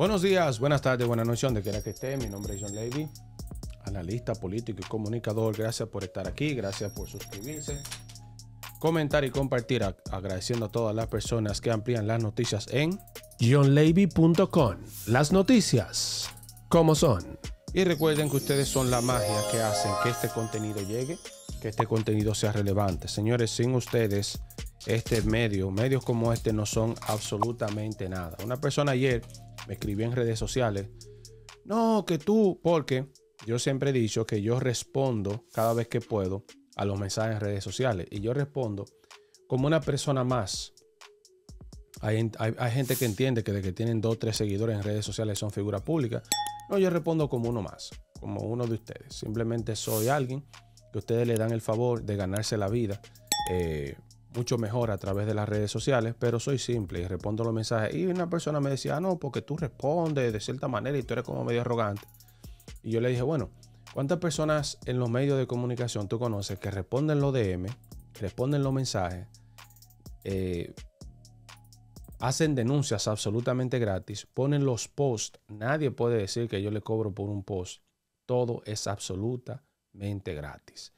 Buenos días, buenas tardes, buenas noches, donde quiera que esté. Mi nombre es John Levy, analista político y comunicador. Gracias por estar aquí, gracias por suscribirse, comentar y compartir. Agradeciendo a todas las personas que amplían las noticias en johnlevy.com. Las noticias, como son. Y recuerden que ustedes son la magia que hacen que este contenido llegue, que este contenido sea relevante. Señores, sin ustedes este medio, medios como este no son absolutamente nada. Una persona ayer me escribió en redes sociales, no, que tú, porque yo siempre he dicho que yo respondo cada vez que puedo a los mensajes en redes sociales y yo respondo como una persona más. Hay, gente que entiende que de que tienen dos o tres seguidores en redes sociales son figuras públicas. No, yo respondo como uno más, como uno de ustedes. Simplemente soy alguien que ustedes le dan el favor de ganarse la vida. Eh, mucho mejor a través de las redes sociales, pero soy simple y respondo los mensajes. Y una persona me decía, ah, no, porque tú respondes de cierta manera y tú eres como medio arrogante. Y yo le dije, bueno, ¿cuántas personas en los medios de comunicación tú conoces que responden los DM, responden los mensajes, eh, hacen denuncias absolutamente gratis, ponen los posts? Nadie puede decir que yo le cobro por un post. Todo es absolutamente gratis.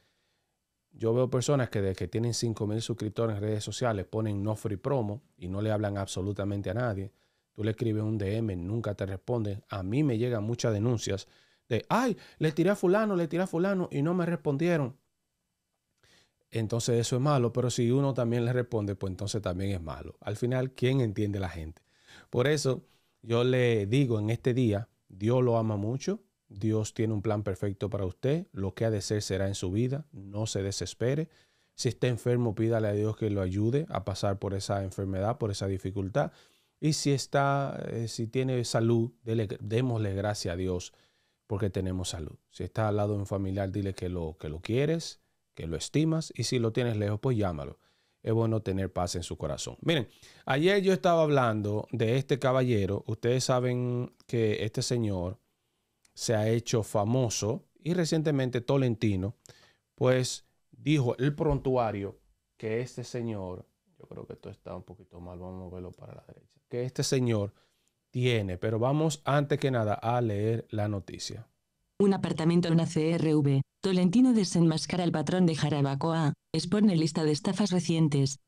Yo veo personas que desde que tienen 5.000 suscriptores en redes sociales ponen no free promo y no le hablan absolutamente a nadie. Tú le escribes un DM, nunca te responden. A mí me llegan muchas denuncias de, ay, le tiré a fulano, le tiré a fulano y no me respondieron. Entonces eso es malo, pero si uno también le responde, pues entonces también es malo. Al final, ¿quién entiende la gente? Por eso yo le digo en este día, Dios lo ama mucho, Dios tiene un plan perfecto para usted. Lo que ha de ser será en su vida. No se desespere. Si está enfermo, pídale a Dios que lo ayude a pasar por esa enfermedad, por esa dificultad. Y si está, eh, si tiene salud, démosle gracias a Dios porque tenemos salud. Si está al lado de un familiar, dile que lo, que lo quieres, que lo estimas. Y si lo tienes lejos, pues llámalo. Es bueno tener paz en su corazón. Miren, ayer yo estaba hablando de este caballero. Ustedes saben que este señor se ha hecho famoso y recientemente Tolentino, pues dijo el prontuario que este señor, yo creo que esto está un poquito mal, vamos a moverlo para la derecha, que este señor tiene, pero vamos antes que nada a leer la noticia. Un apartamento en una CRV. Tolentino desenmascara el patrón de Jarabacoa, expone lista de estafas recientes.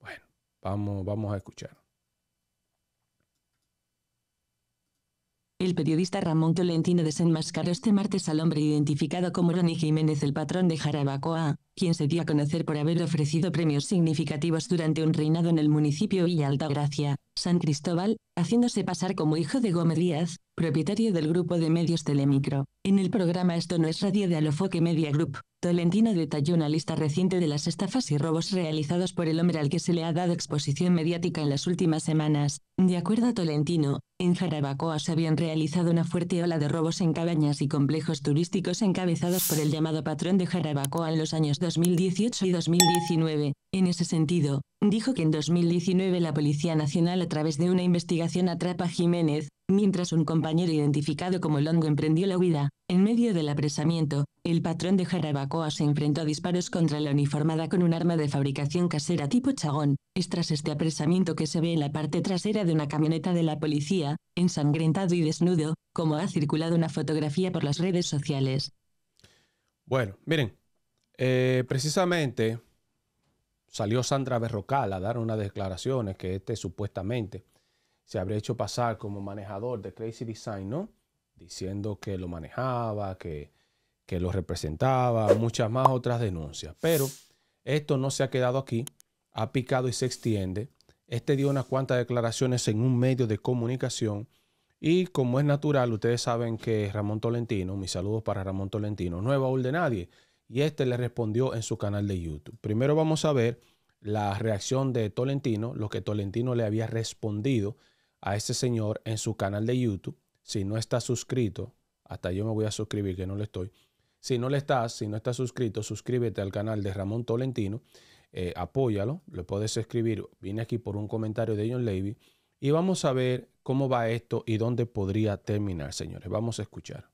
Bueno, vamos, vamos a escuchar. El periodista Ramón Tolentino desenmascaró este martes al hombre identificado como Ronnie Jiménez, el patrón de Jarabacoa, quien se dio a conocer por haber ofrecido premios significativos durante un reinado en el municipio Villa Altagracia, San Cristóbal, haciéndose pasar como hijo de Gómez Díaz, propietario del grupo de medios Telemicro. En el programa Esto no es radio de Alofoque Media Group, Tolentino detalló una lista reciente de las estafas y robos realizados por el hombre al que se le ha dado exposición mediática en las últimas semanas. De acuerdo a Tolentino, en Jarabacoa se habían realizado una fuerte ola de robos en cabañas y complejos turísticos encabezados por el llamado patrón de Jarabacoa en los años 2018 y 2019. En ese sentido, dijo que en 2019 la Policía Nacional a través de una investigación atrapa Jiménez, mientras un compañero identificado como Longo emprendió la huida. En medio del apresamiento, el patrón de Jarabacoa se enfrentó a disparos contra la uniformada con un arma de fabricación casera tipo chagón. Es tras este apresamiento que se ve en la parte trasera de una camioneta de la policía, ensangrentado y desnudo, como ha circulado una fotografía por las redes sociales. Bueno, miren, eh, precisamente salió Sandra Berrocal a dar unas declaraciones que este supuestamente se habría hecho pasar como manejador de Crazy Design, ¿no? Diciendo que lo manejaba, que, que lo representaba, muchas más otras denuncias. Pero esto no se ha quedado aquí, ha picado y se extiende. Este dio unas cuantas declaraciones en un medio de comunicación y como es natural, ustedes saben que Ramón Tolentino, mis saludos para Ramón Tolentino, no es baúl de nadie y este le respondió en su canal de YouTube. Primero vamos a ver la reacción de Tolentino, lo que Tolentino le había respondido a ese señor en su canal de YouTube. Si no estás suscrito, hasta yo me voy a suscribir que no le estoy. Si no le estás, si no estás suscrito, suscríbete al canal de Ramón Tolentino, eh, apóyalo, le puedes escribir, vine aquí por un comentario de John Levy y vamos a ver cómo va esto y dónde podría terminar, señores. Vamos a escuchar.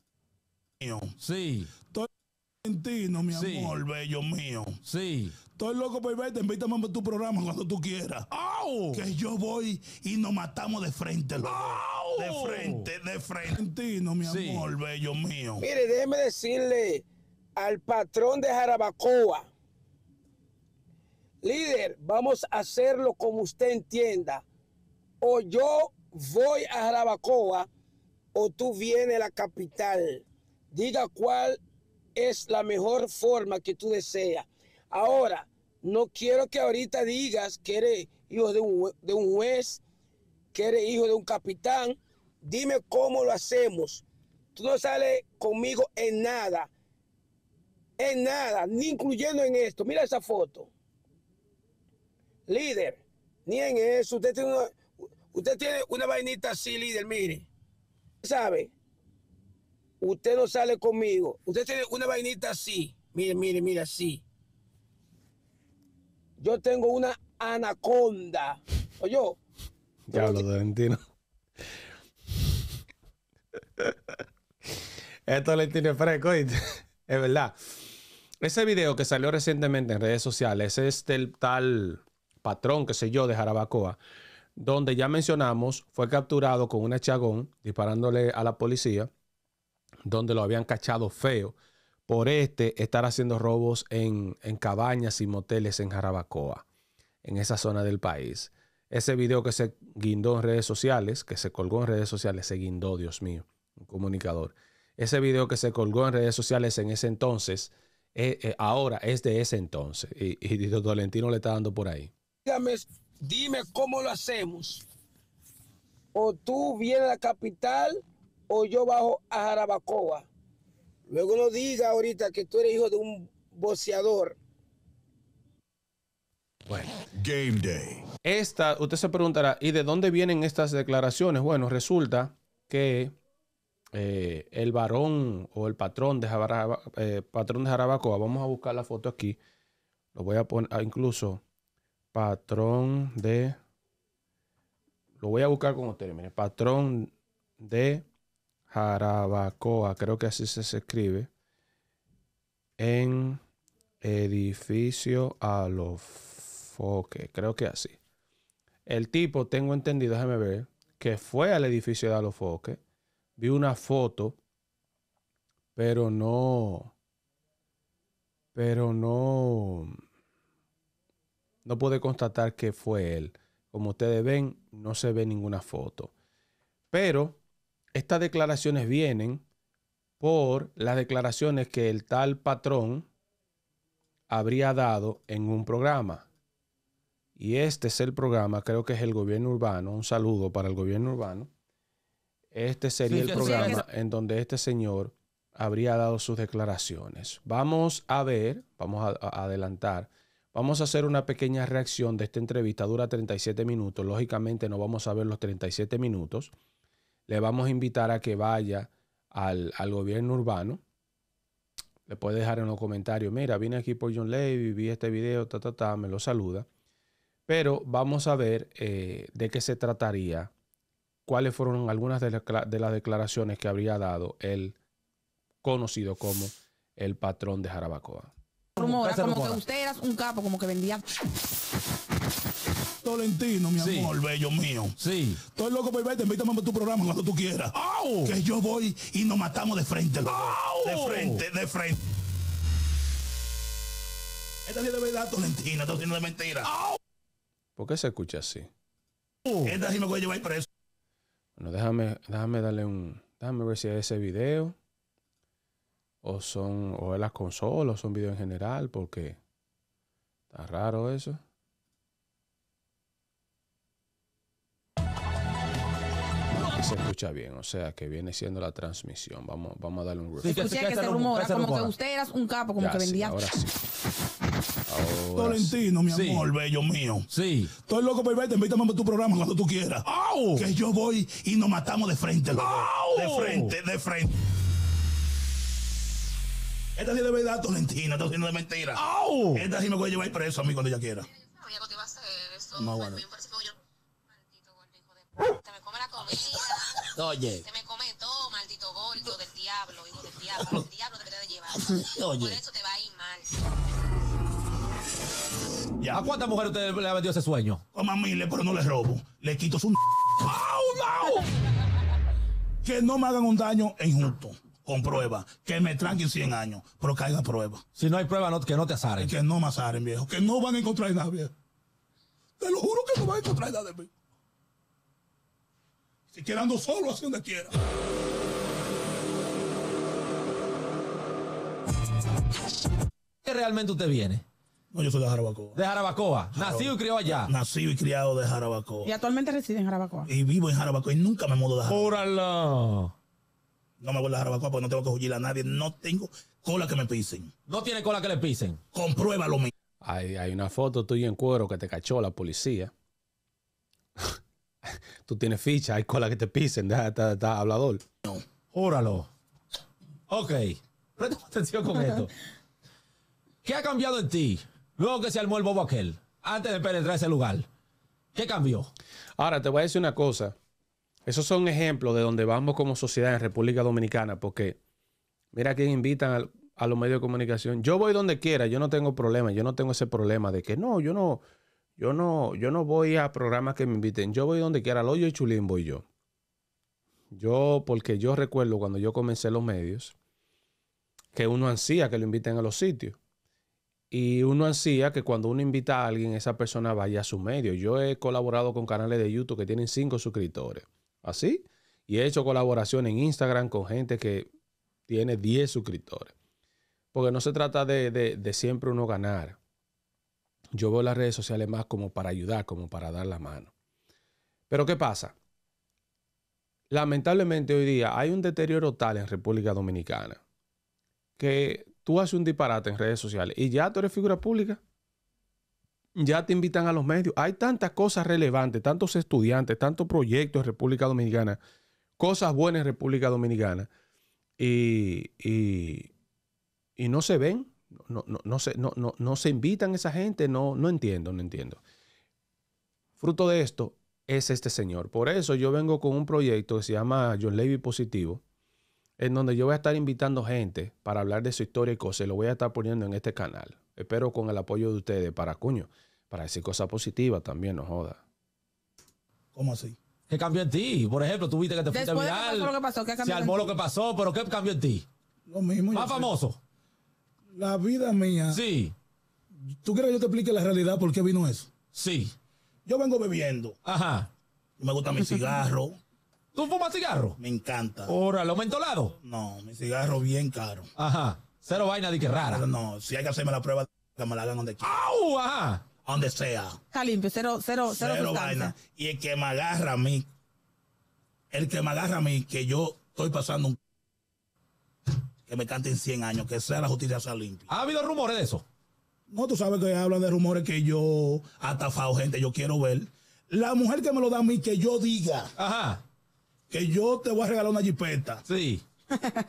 Sí. Tolentino, mi amor, bello mío. Sí. Estoy loco por verte. Invítame a tu programa cuando tú quieras. Que yo voy y nos matamos de frente, loco. De frente, de frente. No, mi amor, bello mío. Mire, déjeme decirle al patrón de Jarabacoa. Líder, vamos a hacerlo como usted entienda. O yo voy a Jarabacoa o tú vienes a la capital. Diga cuál es la mejor forma que tú deseas. Ahora, no quiero que ahorita digas que eres hijo de un, juez, que eres hijo de un capitán. Dime cómo lo hacemos. Tú no sales conmigo en nada. En nada, ni incluyendo en esto. Mira esa foto. Líder, ni en eso. Usted tiene una, usted tiene una vainita así, líder, mire. ¿Sabe? Usted no sale conmigo. Usted tiene una vainita así. Mire, mire, mire, así. Yo tengo una anaconda. ¿O yo? Ya lo Esto es Tolentino fresco, es verdad. Ese video que salió recientemente en redes sociales es del tal patrón, que sé yo, de Jarabacoa, donde ya mencionamos, fue capturado con un chagón disparándole a la policía, donde lo habían cachado feo por este estar haciendo robos en, cabañas y moteles en Jarabacoa, en esa zona del país. Ese video que se guindó en redes sociales, que se colgó en redes sociales, se guindó, Dios mío, un comunicador. Ese video que se colgó en redes sociales en ese entonces, eh, eh, ahora es de ese entonces. Y, y Valentino le está dando por ahí. Dígame, dime cómo lo hacemos. O tú vienes a la capital o yo bajo a Jarabacoa. Luego no diga ahorita que tú eres hijo de un boceador. Bueno. Game Day. Esta, usted se preguntará, ¿y de dónde vienen estas declaraciones? Bueno, resulta que eh, el varón o el patrón de, eh, patrón de Jarabacoa, vamos a buscar la foto aquí, lo voy a poner ah, incluso, patrón de, lo voy a buscar con los patrón de Jarabacoa, creo que así se, escribe, en edificio Alofoque, creo que así. El tipo, tengo entendido, déjame ver, que fue al edificio de Alofoque, vi una foto, pero no, pero no, no pude constatar que fue él. Como ustedes ven, no se ve ninguna foto. Pero estas declaraciones vienen por las declaraciones que el tal patrón habría dado en un programa. Y este es el programa, creo que es el gobierno urbano, un saludo para el gobierno urbano. Este sería el programa en donde este señor habría dado sus declaraciones. Vamos a ver, vamos a, a adelantar, vamos a hacer una pequeña reacción de esta entrevista, dura 37 minutos, lógicamente no vamos a ver los 37 minutos le vamos a invitar a que vaya al, gobierno urbano. Le puede dejar en los comentarios, mira, vine aquí por John Levy, vi este video, ta, ta, ta, me lo saluda. Pero vamos a ver eh, de qué se trataría, cuáles fueron algunas de, las declaraciones que habría dado el conocido como el patrón de Jarabacoa. como que usted era un capo, como que vendía Tolentino, mi amor, bello mío. Sí. Estoy loco por verte, invítame a tu programa cuando tú quieras. ¡Au! Que yo voy y nos matamos de frente. ¡Au! De frente, de frente. Esta sí es de verdad, Tolentino, esta sí es de mentira. ¡Au! ¿Por qué se escucha así? Esta sí me voy a llevar preso. Bueno, déjame, déjame darle un. Déjame ver si es ese video. O son. O es las consolas, o son videos en general, porque. Está raro eso. se escucha bien, o sea que viene siendo la transmisión. Vamos, vamos a darle un refresh. Escuché que, se rumora, como que usted era un capo, como que vendía. Sí, ahora sí. Tolentino, mi amor, bello mío. Sí. Estoy loco por verte, invítame a tu programa cuando tú quieras. Que yo voy y nos matamos de frente, De frente, de frente. Esta sí de verdad, Tolentino, esta sí no es mentira. ¡Au! Esta sí me voy a llevar preso a mí cuando ella quiera. No, bueno. yo... de... Te me come la comida. Oye. Se me come todo, maldito gordo del diablo, hijo del diablo. El diablo te de llevar. Oye. Por eso te va a ir mal. ¿Y a cuántas mujeres usted le ha vendido ese sueño? Como a miles, pero no les robo. Le quito su... no! que no me hagan un daño e injusto con prueba, que me tranquen 100 años, pero que haya prueba. Si no hay prueba, que no te asaren. Que no me asaren, viejo. Que no van a encontrar nada, viejo. Te lo juro que no van a encontrar nada de mí. Si quedando solo hacia donde quiera. ¿Qué realmente usted viene? No, yo soy de Jarabacoa. De Jarabacoa. Nacido y criado allá. Nacido y criado de Jarabacoa. Y actualmente reside en Jarabacoa. Y vivo en Jarabacoa y nunca me mudo de Jarabacoa. ¡Órala! No me voy a Jarabacoa porque no tengo que juzgar a nadie. No tengo cola que me pisen. No tiene cola que le pisen. ¡Comprueba lo Hay, hay una foto tuya en cuero que te cachó la policía. Tú tienes ficha, hay cola que te pisen, deja de estar hablador. No. Ok. Presta atención con esto. ¿Qué ha cambiado en ti luego que se armó el bobo aquel? Antes de penetrar ese lugar. ¿Qué cambió? Ahora te voy a decir una cosa. Esos son ejemplos de donde vamos como sociedad en República Dominicana, porque mira quién invitan a los medios de comunicación. Yo voy donde quiera, yo no tengo problema, yo no tengo ese problema de que no, yo no, yo no, yo no voy a programas que me inviten. Yo voy donde quiera, al hoyo y chulín voy yo. Yo, porque yo recuerdo cuando yo comencé los medios, que uno ansía que lo inviten a los sitios. Y uno ansía que cuando uno invita a alguien, esa persona vaya a su medio. Yo he colaborado con canales de YouTube que tienen cinco suscriptores. Así. Y he hecho colaboración en Instagram con gente que tiene 10 suscriptores. Porque no se trata de siempre uno ganar yo veo las redes sociales más como para ayudar, como para dar la mano. Pero ¿qué pasa? Lamentablemente hoy día hay un deterioro tal en República Dominicana que tú haces un disparate en redes sociales y ya tú eres figura pública. Ya te invitan a los medios. Hay tantas cosas relevantes, tantos estudiantes, tantos proyectos en República Dominicana, cosas buenas en República Dominicana y, y no se ven no, no, no, se, no, no, no se invitan esa gente, no, no entiendo, no entiendo. Fruto de esto es este señor. Por eso yo vengo con un proyecto que se llama John Levy Positivo, en donde yo voy a estar invitando gente para hablar de su historia y cosas, lo voy a estar poniendo en este canal. Espero con el apoyo de ustedes para cuño, para decir cosas positivas también, no joda. ¿Cómo así? ¿Qué cambió en ti? Por ejemplo, tú viste que te fuiste a lo que pasó, se armó lo que pasó, pero ¿qué cambió en ti? Lo mismo. Más famoso la vida mía. Sí. ¿Tú quieres que yo te explique la realidad por qué vino eso? Sí. Yo vengo bebiendo. Ajá. Me gusta mi cigarro. ¿Tú fumas cigarro? Me encanta. Órale, mentolado? No, mi cigarro bien caro. Ajá. Cero vaina de que rara. No, si hay que hacerme la prueba, que me la hagan donde quiera. ¡Au! Ajá. Donde sea. Está limpio, cero, cero, cero, cero vaina. Y el que me agarra a mí, el que me agarra a mí, que yo estoy pasando un que me canten 100 años, que sea la justicia sea limpia. ¿Ha habido rumores de eso? No, tú sabes que hablan de rumores que yo atafado gente, yo quiero ver. La mujer que me lo da a mí, que yo diga que yo te voy a regalar una jipeta. Sí.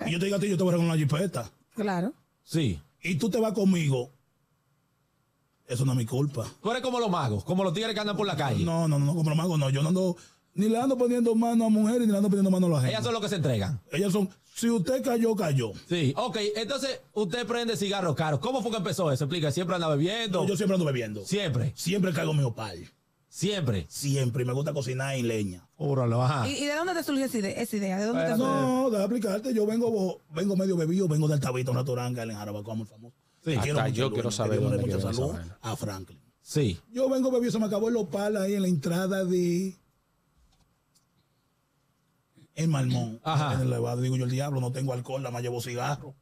Y yo te digo a ti, yo te voy a regalar una jipeta. Claro. Sí. Y tú te vas conmigo. Eso no es mi culpa. Tú eres como los magos, como los tigres que andan por la calle. No, no, no, como los magos no. Yo no ando, ni le ando poniendo mano a mujeres, ni le ando poniendo mano a la gente. Ellas son los que se entregan. Ellas son, si usted cayó, cayó. Sí, ok. Entonces, usted prende cigarros caros. ¿Cómo fue que empezó eso? Explica, ¿siempre anda bebiendo? yo siempre ando bebiendo. ¿Siempre? Siempre caigo mi opal. ¿Siempre? Siempre. Y me gusta cocinar en leña. Órale, ajá. ¿Y, y de dónde te surgió esa idea? ¿De dónde te No, de aplicarte. Yo vengo, vengo medio bebido, vengo del Tabito, una toranga en Jarabacoa, muy famoso. Sí. Hasta yo quiero saber dónde mucha salud a Franklin. Sí. Yo vengo bebido, se me acabó el opal ahí en la entrada de el Malmón, Ajá. en el elevado. Digo yo, el diablo, no tengo alcohol, nada más llevo cigarro.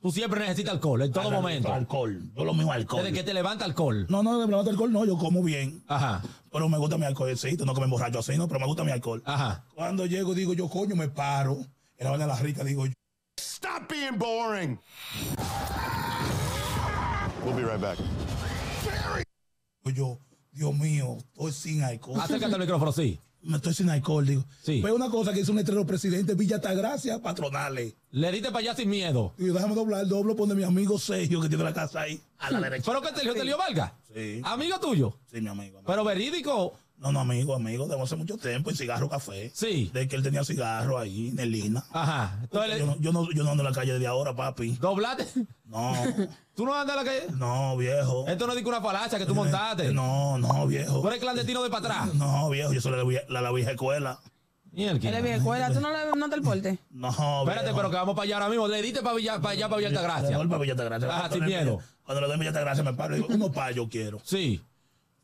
Tú siempre necesitas alcohol, en todo momento. Alcohol, yo lo mismo alcohol. ¿De que te levanta alcohol. No, no, me levanta alcohol no, yo como bien. Ajá, Pero me gusta mi alcoholcito, no que me emborracho así, no, pero me gusta mi alcohol. ajá. Cuando llego, digo yo, coño, me paro. En la vaina de la rica, digo yo. Stop being boring. We'll be right back. yo, Dios mío, estoy sin alcohol. Acércate al micrófono, sí me estoy sin alcohol, digo. Sí. Fue una cosa que hizo un estreno presidente Villa Tagracia, patronales. Le diste para allá sin miedo. Y déjame doblar, doblo, pone mi amigo Sergio, que tiene la casa ahí, a la derecha. ¿Pero que te, te Valga? Sí. ¿Amigo tuyo? Sí, mi amigo. Pero verídico, no, no, amigo, amigo, de hace mucho tiempo, y cigarro café. Sí. De que él tenía cigarro ahí, Nelina. Ajá. Lina. yo, no, yo, no, yo no ando en la calle de ahora, papi. ¿Doblate? No. ¿Tú no andas en la calle? No, viejo. Esto no es una palacha que tú eh, montaste. No, no, viejo. ¿Tú eres clandestino de para atrás? No, viejo, yo solo la, la, la, vieja escuela. ¿Y el qué? vieja escuela? ¿Tú no, le, no te el porte? No, Espérate, pero que vamos para allá ahora mismo. Le diste para Villa, para allá, para Villa Gracia. para Villa Gracia. Ajá, ah, sin miedo. Cuando le doy Villa Gracia me paro y digo, uno para yo quiero. Sí.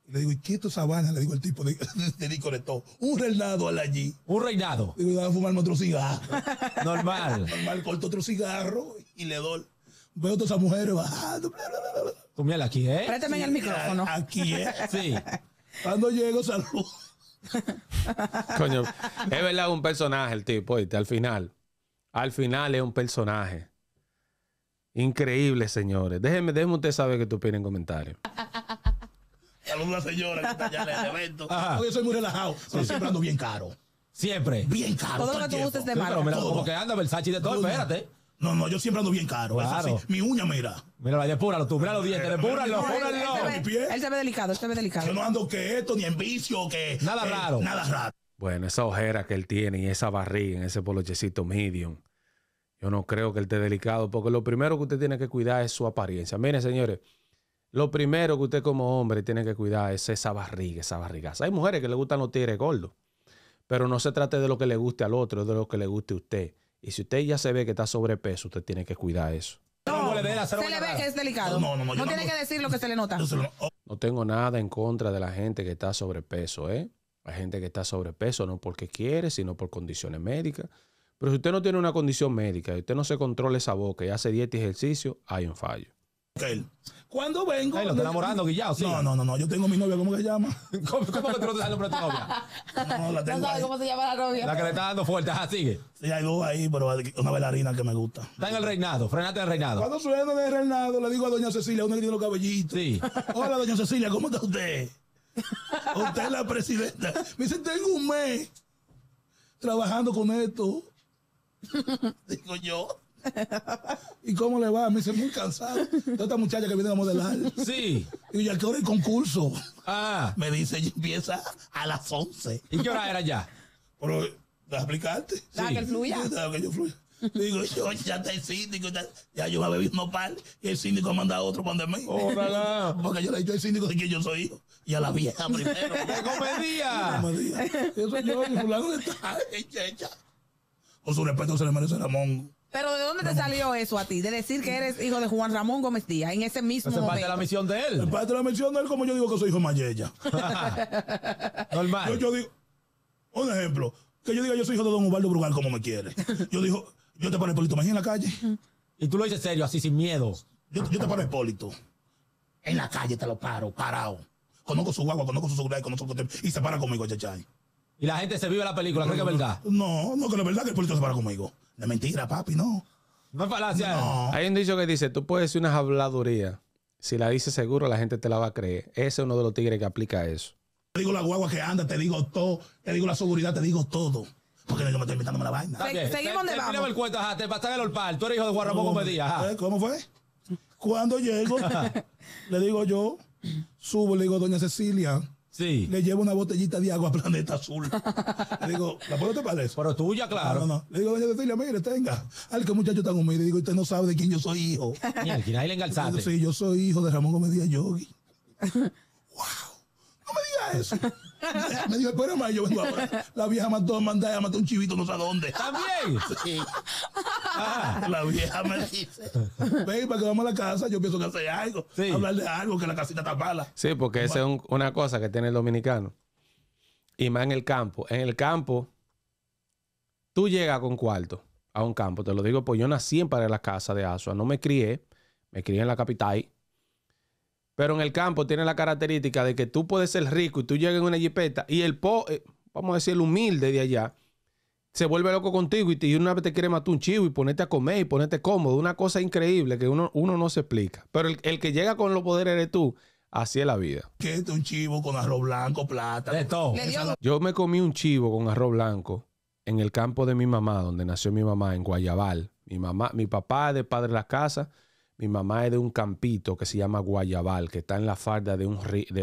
Le digo, ¿y qué es tu sabana? Le digo el tipo de, de, todo Un reinado allí. Un reinado. le Digo, voy a fumarme otro cigarro. Normal. Normal, corto otro cigarro y le doy. Veo a todas esas mujeres bajando. Tú mírala aquí, ¿eh? Préstame sí, el micrófono. Aquí, ¿eh? Sí. Cuando llego, saludo. Coño, es verdad un personaje el tipo, ¿viste? Al final. Al final es un personaje. Increíble, señores. Déjenme, déjenme usted saber qué tú opinas en comentarios a la señora que está allá en el evento. Ajá. Yo soy muy relajado, pero siempre ando bien caro. Siempre. Bien caro. Todo lo que tú gustes de más? Porque pero mira, como anda Versace de todo, espérate. No, no, yo siempre ando bien caro. Claro. Mi uña, mira. Mira, vaya despúralo tú, mira los dientes, Púralo, púralo. Él se ve delicado, él se ve delicado. Yo no ando que esto, ni en vicio, que. Nada eh, raro. Nada raro. Bueno, esa ojera que él tiene y esa barriga en ese polochecito medium, yo no creo que él esté delicado, porque lo primero que usted tiene que cuidar es su apariencia. Miren, señores. Lo primero que usted como hombre tiene que cuidar es esa barriga, esa barrigaza. Hay mujeres que le gustan los tigres gordos, pero no se trate de lo que le guste al otro, de lo que le guste a usted. Y si usted ya se ve que está sobrepeso, usted tiene que cuidar eso. No, se le ve que es delicado. No, tiene que decir lo que se le nota. Oh. No tengo nada en contra de la gente que está sobrepeso, ¿eh? La gente que está sobrepeso no porque quiere, sino por condiciones médicas. Pero si usted no tiene una condición médica y usted no se controla esa boca y hace dieta y ejercicio, hay un fallo. Cuándo Cuando vengo. enamorando, Guillao, No, no, no, Yo tengo mi novia, ¿cómo se llama? ¿Cómo, que tú no te el nombre de novia? No, la tengo. sabes cómo se llama la novia. La que le está dando fuerte, ajá, sigue. Sí, hay dos ahí, pero una bailarina que me gusta. Está en el reinado, frenate en el reinado. Cuando suena de el reinado, le digo a doña Cecilia, una que tiene los cabellitos. Hola, doña Cecilia, ¿cómo está usted? Usted es la presidenta. Me dice, tengo un mes trabajando con esto. Digo yo. ¿Y cómo le va? Me dice, muy cansado. toda esta muchacha que viene a modelar. Sí. Y al que hora el concurso? Ah. Me dice, empieza a las 11. ¿Y qué hora era ya? Pero, ¿la aplicarte ¿Daba que fluya. Daba que yo fluya. Digo, yo ya está el síndico, ya, ya yo me bebí un nopal y el síndico ha mandado otro de mí. Órala. Porque yo le he dicho al síndico de que yo soy hijo. Y a la vieja primero. ¡Qué comedia! Eso yo, y fulano está hecha, hecha. Con su respeto se le merece Ramón. Pero ¿de dónde te salió eso a ti? De decir que eres hijo de Juan Ramón Gómez Díaz en ese mismo momento. es parte de la misión de él. Es parte de la misión de él, como yo digo que soy hijo de Mayella. Normal. Yo, digo, un ejemplo, que yo diga yo soy hijo de Don Ubaldo Brugal como me quiere. Yo digo, yo te paro Hipólito Mejía en la calle. Y tú lo dices serio, así sin miedo. Yo, te paro Hipólito. En la calle te lo paro, parado. Conozco su guagua, conozco su seguridad, conozco su... Y se para conmigo, chachai. Y la gente se vive la película, creo que es verdad. No, no, que la verdad es que Hipólito se para conmigo. No es mentira, papi, no. No es falacia. No. Hay un dicho que dice, tú puedes decir una habladuría Si la dices seguro, la gente te la va a creer. Ese es uno de los tigres que aplica eso. Te digo la guagua que anda, te digo todo, te digo la seguridad, te digo todo. Porque yo me estoy inventando la vaina. seguimos donde vamos. Te el cuento, ajá, te pasan el olpar. Tú eres hijo de poco me pedía. ¿Cómo fue? Cuando llego, le digo yo, subo, le digo, doña Cecilia, Sí. Le llevo una botellita de agua a Planeta Azul. le digo, ¿la puedo te parece? Pero tuya, claro. Le digo, doña Cecilia, mire, tenga. Al que muchacho tan humilde. Digo, usted no sabe de quién yo soy hijo. Ni al final le engalzaste. Sí, yo soy hijo de Ramón Gómez Díaz Yogi. ¡Wow! No me diga eso. me dijo, espera yo vengo ahora. La vieja mandar, un chivito, no sé a dónde. ¿También? Sí. Ah, la vieja me dice, ven, para que vamos a la casa, yo pienso que hacer algo. Hablar de algo, que la casita está mala. Sí, porque esa es una cosa que tiene el dominicano. Y más en el campo. En el campo, tú llegas con cuarto a un campo. Te lo digo, pues yo nací en para la casa de Asua. No me crié. Me crié en la capital. Pero en el campo tiene la característica de que tú puedes ser rico y tú llegas en una jipeta y el po, eh, vamos a decir, el humilde de allá, se vuelve loco contigo y, y una vez te quiere matar un chivo y ponerte a comer y ponerte cómodo. Una cosa increíble que uno, no se explica. Pero el, que llega con los poderes eres tú. Así es la vida. ¿Qué un chivo con arroz blanco, plata? De todo. Yo me comí un chivo con arroz blanco en el campo de mi mamá, donde nació mi mamá, en Guayabal. Mi mamá, mi papá de padre de la casa mi mamá es de un campito que se llama Guayabal, que está en la falda de, un río, en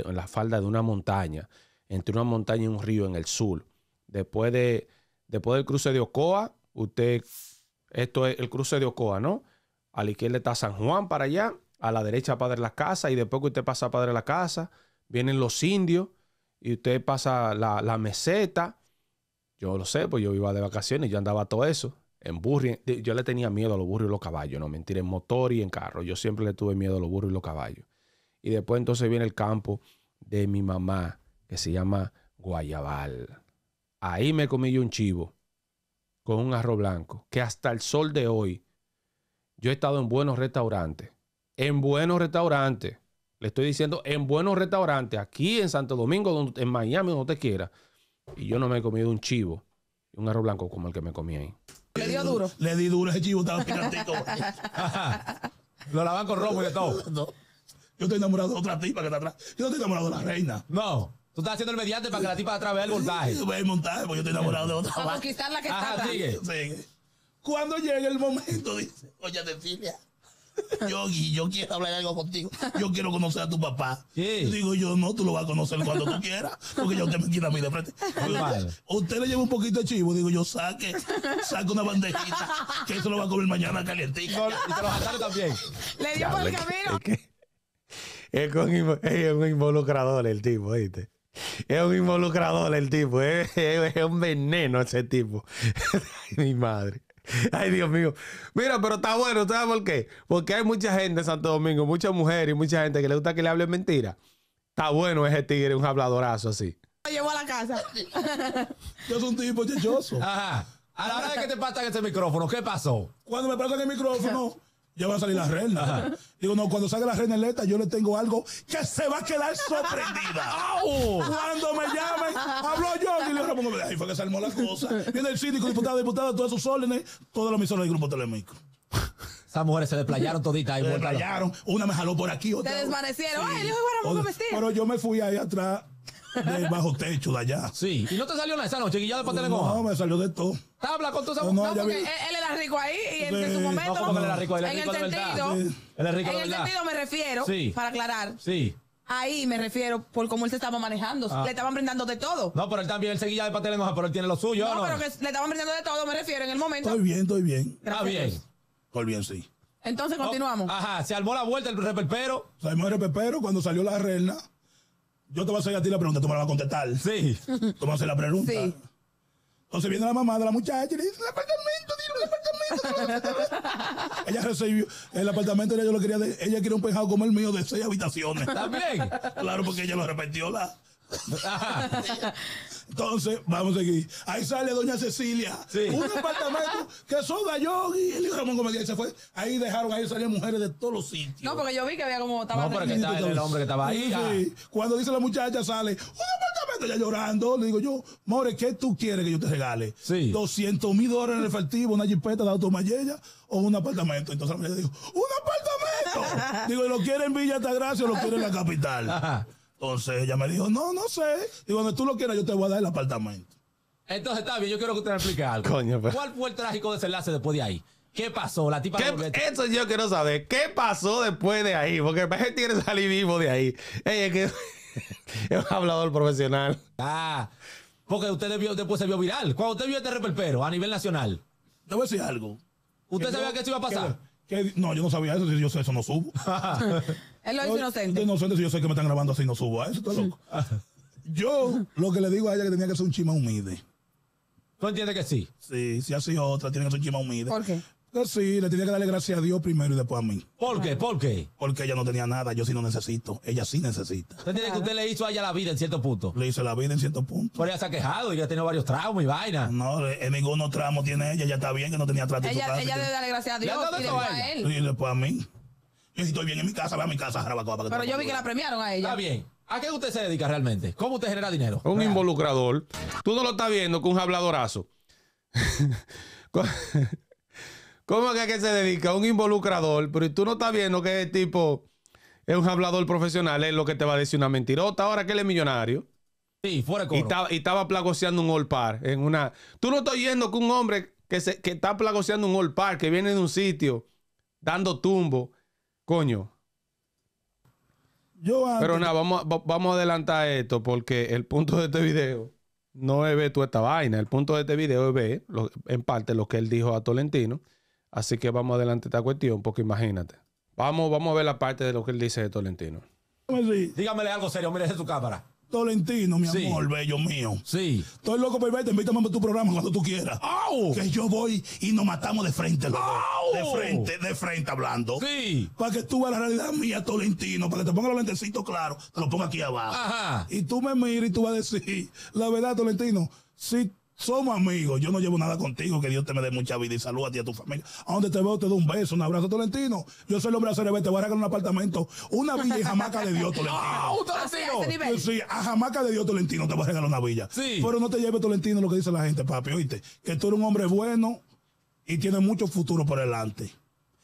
de una montaña, entre una montaña y un río en el sur. Después, de, después del cruce de Ocoa, usted, esto es el cruce de Ocoa, ¿no? A la izquierda está San Juan para allá, a la derecha Padre la casa. y después que usted pasa a Padre la Casas, vienen los indios, y usted pasa la, la meseta. Yo lo sé, pues yo iba de vacaciones, yo andaba todo eso. En yo le tenía miedo a los burros y los caballos, no mentira, en motor y en carro. Yo siempre le tuve miedo a los burros y los caballos. Y después entonces viene el campo de mi mamá, que se llama Guayabal. Ahí me comí yo un chivo con un arroz blanco, que hasta el sol de hoy yo he estado en buenos restaurantes. En buenos restaurantes. Le estoy diciendo, en buenos restaurantes, aquí en Santo Domingo, en Miami, donde te quiera. Y yo no me he comido un chivo y un arroz blanco como el que me comí ahí. Le dio duro. Le di duro, ese chivo estaba picantico. Lo lavan con rojo y de todo. Yo estoy enamorado de otra tipa que está atrás. Yo no estoy enamorado de la reina. No. Tú estás haciendo el mediante para que la tipa atrás vea el voltaje. Vea el montaje, porque yo estoy enamorado de otra. Para conquistar la que está atrás. sigue. Sigue. Cuando llega el momento, dice, oye, Cecilia Yogi, yo quiero hablar algo contigo. Yo quiero conocer a tu papá. Sí. Digo yo, no, tú lo vas a conocer cuando tú quieras, porque yo te me a mí de frente. Usted, le lleva un poquito de chivo, digo yo, saque, saque una bandejita, que eso lo va a comer mañana calientito. y te lo va a también. Le dio por el camino. Es, es, un involucrador el tipo, ¿viste? Es un involucrador el tipo, es, un veneno ese tipo. mi madre. Ay, Dios mío. Mira, pero está bueno, ¿sabes por qué? Porque hay mucha gente en Santo Domingo, muchas mujeres y mucha gente que le gusta que le hablen mentira. Está bueno ese tigre, un habladorazo así. Me llevó a la casa. Yo soy un tipo chichoso. Ajá. A la hora de que te pasan ese micrófono, ¿qué pasó? Cuando me pasan el micrófono ya va a salir la reina. Digo, no, cuando salga la reina electa, yo le tengo algo que se va a quedar sorprendida. Cuando me llamen, hablo yo y le Ramón ahí fue que se armó la cosa. Viene el cínico diputado, diputado, todos sus órdenes, todos los misores del grupo telemico. Esas mujeres se desplayaron toditas ahí. Se desplayaron. Una me jaló por aquí, otra. Se desvanecieron. Ay, el hijo de Ramón Pero yo me fui ahí atrás de bajo techo de allá. Sí. ¿Y no te salió nada esa noche, guillado de Patelenoja? No, me salió de todo. Tabla con tus no, no, porque él, era rico ahí y en, su momento. No, no, que él rico, en el sentido me refiero, sí. para aclarar. Sí. Ahí me refiero por cómo él se estaba manejando. Ah. Le estaban brindando de todo. No, pero él también, él seguía de Patelenoja, pero él tiene lo suyo. No, pero que le estaban brindando de todo, me refiero, en el momento. Estoy bien, estoy bien. Está Ah, bien. Estoy bien, sí. Entonces continuamos. ajá, se armó la vuelta el reperpero. Se el reperpero cuando salió la reina. Yo te voy a hacer a ti la pregunta, tú me la vas a contestar. Sí. Tú me vas a hacer la pregunta. Sí. Entonces viene la mamá de la muchacha y le dice, el apartamento, tío, el apartamento. ella recibió, el apartamento ella, yo lo quería, ella quería un pejado como el mío de seis habitaciones. También. Claro, porque ella lo repetió la... Entonces, vamos a seguir. Ahí sale doña Cecilia. Un apartamento que son Y El hijo Ramón Comedia se fue. Ahí dejaron, ahí salían mujeres de todos los sitios. No, porque yo vi que había como estaba. No, estaba el hombre que estaba ahí. Sí. Cuando dice la muchacha, sale. Un apartamento ya llorando. Le digo yo, More, ¿qué tú quieres que yo te regale? 200 mil dólares en efectivo, una jipeta de automayella o un apartamento. Entonces la mujer dijo, ¡un apartamento! digo, ¿lo quiere en Villa Altagracia o lo quiere en la capital? Ajá. Entonces ella me dijo, no, no sé. y cuando tú lo quieras, yo te voy a dar el apartamento. Entonces está bien, yo quiero que usted me explique algo. Coño, ¿Cuál fue el trágico desenlace después de ahí? ¿Qué pasó? La tipa ¿Qué- eso yo quiero saber. ¿Qué pasó después de ahí? Porque el que salir vivo de ahí. ella es que es un hablador profesional. Ah, porque usted vio- después se vio viral. Cuando usted vio este reperpero a nivel nacional, Te voy a decir algo. ¿usted sabía que eso iba a pasar? no, yo no sabía eso. Yo sé, eso no subo. Él lo inocente. inocente, si yo sé que me están grabando así, no subo ah, eso, está loco. Yo lo que le digo a ella es que tenía que ser un chima humilde. ¿Tú entiendes que sí? Sí, si ha sido otra, tiene que ser un chima humilde. ¿Por qué? Pues sí, le tenía que darle gracias a Dios primero y después a mí. ¿Por qué? ¿Por qué? Porque ella no tenía nada, yo sí no necesito, ella sí necesita. ¿Usted entiende que usted le hizo a ella la vida en cierto punto? Le hizo la vida en cierto punto. Pero ella se ha quejado, ella ha tenido varios traumas y vainas. No, en eh, ninguno tramo tiene ella, ya está bien que no tenía trato Ella, debe darle gracias a Dios y después a él. Y después a mí si estoy bien en mi casa, va a mi casa, que Pero yo vi que la premiaron a ella. Está bien. ¿A qué usted se dedica realmente? ¿Cómo usted genera dinero? Un involucrador. Tú no lo estás viendo con un habladorazo. ¿Cómo que, que se dedica? a Un involucrador. Pero tú no estás viendo que es tipo es un hablador profesional, es lo que te va a decir una mentirota. Ahora que él es millonario. Sí, fuera coro. Y estaba, y plagoseando un all par en una. Tú no estás viendo que un hombre que, se, que está plagoseando un all par, que viene de un sitio, dando tumbo, Coño. Yo Pero nada, vamos, vamos a adelantar esto porque el punto de este video no es ver toda esta vaina. El punto de este video es ver en parte lo que él dijo a Tolentino. Así que vamos adelante esta cuestión porque imagínate. Vamos, vamos a ver la parte de lo que él dice de Tolentino. Dígamele algo serio, mire su cámara. Tolentino, mi amor, bello mío. Sí. Estoy loco por verte, invítame a tu programa cuando tú quieras. Que yo voy y nos matamos de frente, loco. De frente, de frente hablando. Sí. Para que tú veas la realidad mía, Tolentino, para que te ponga los lentecitos claros, te lo ponga aquí abajo. Ajá. Y tú me mires y tú vas a decir, la verdad, Tolentino, si somos amigos. Yo no llevo nada contigo. Que Dios te me dé mucha vida y salud a ti y a tu familia. A donde te veo, te doy un beso, un abrazo, Tolentino. Yo soy el hombre de Te voy a regalar un apartamento, una villa y jamaca de Dios, Tolentino. Ah, sí, a jamaca de Dios, Tolentino, te voy a regalar una villa. Sí. Pero no te lleves, Tolentino, lo que dice la gente, papi. Oíste, que tú eres un hombre bueno y tienes mucho futuro por delante.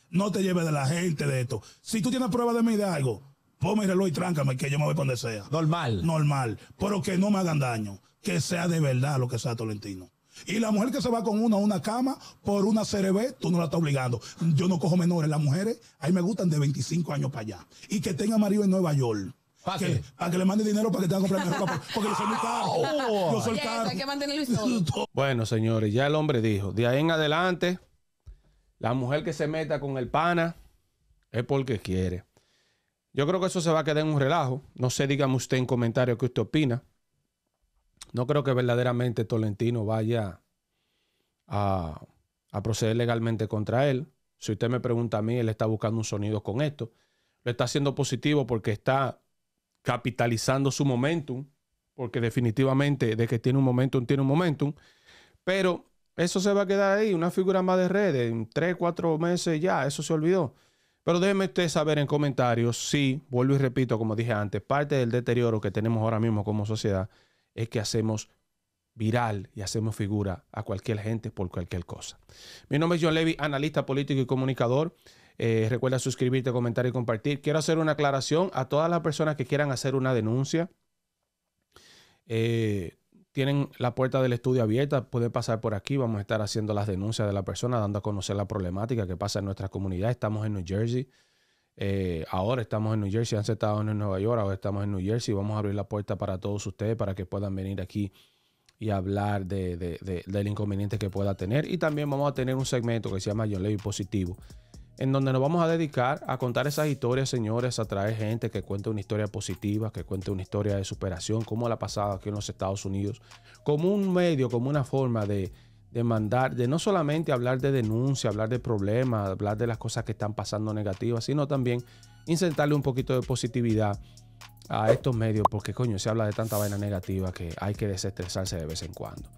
No te lleves de la gente de esto. Si tú tienes pruebas de mí de algo, ponme el reloj y tráncame que yo me voy donde sea. Normal. Normal. Pero que no me hagan daño que sea de verdad lo que sea Tolentino. Y la mujer que se va con uno a una cama por una CRB, tú no la estás obligando. Yo no cojo menores. Las mujeres, ahí me gustan de 25 años para allá. Y que tenga marido en Nueva York. Que, para que le mande dinero para que tenga que comprar Porque, yo soy muy oh. yo soy Hay que mantenerlo bueno, señores, ya el hombre dijo: de ahí en adelante, la mujer que se meta con el pana es porque quiere. Yo creo que eso se va a quedar en un relajo. No sé, dígame usted en comentario qué usted opina no creo que verdaderamente Tolentino vaya a, proceder legalmente contra él. Si usted me pregunta a mí, él está buscando un sonido con esto. Lo está haciendo positivo porque está capitalizando su momentum, porque definitivamente de que tiene un momentum, tiene un momentum. Pero eso se va a quedar ahí, una figura más de redes, en tres, cuatro meses ya, eso se olvidó. Pero déjeme usted saber en comentarios si, vuelvo y repito, como dije antes, parte del deterioro que tenemos ahora mismo como sociedad es que hacemos viral y hacemos figura a cualquier gente por cualquier cosa. Mi nombre es John Levy, analista político y comunicador. Eh, recuerda suscribirte, comentar y compartir. Quiero hacer una aclaración a todas las personas que quieran hacer una denuncia. Eh, tienen la puerta del estudio abierta, pueden pasar por aquí. Vamos a estar haciendo las denuncias de la persona, dando a conocer la problemática que pasa en nuestra comunidad. Estamos en New Jersey. Eh, ahora estamos en New Jersey, han estábamos en Nueva York, ahora estamos en New Jersey. Vamos a abrir la puerta para todos ustedes para que puedan venir aquí y hablar de, de, del inconveniente que pueda tener. Y también vamos a tener un segmento que se llama Yo Leo Positivo, en donde nos vamos a dedicar a contar esas historias, señores, a traer gente que cuente una historia positiva, que cuente una historia de superación, como la ha pasado aquí en los Estados Unidos, como un medio, como una forma de de mandar, de no solamente hablar de denuncia, hablar de problemas, hablar de las cosas que están pasando negativas, sino también insertarle un poquito de positividad a estos medios, porque coño, se habla de tanta vaina negativa que hay que desestresarse de vez en cuando.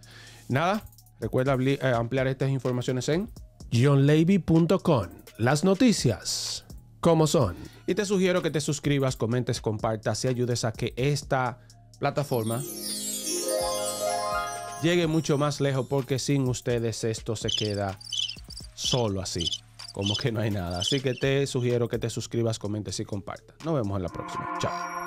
Nada, recuerda eh, ampliar estas informaciones en johnlevy.com. Las noticias, como son. Y te sugiero que te suscribas, comentes, compartas y ayudes a que esta plataforma llegue mucho más lejos porque sin ustedes esto se queda solo así, como que no hay nada. Así que te sugiero que te suscribas, comentes y compartas. Nos vemos en la próxima. Chao.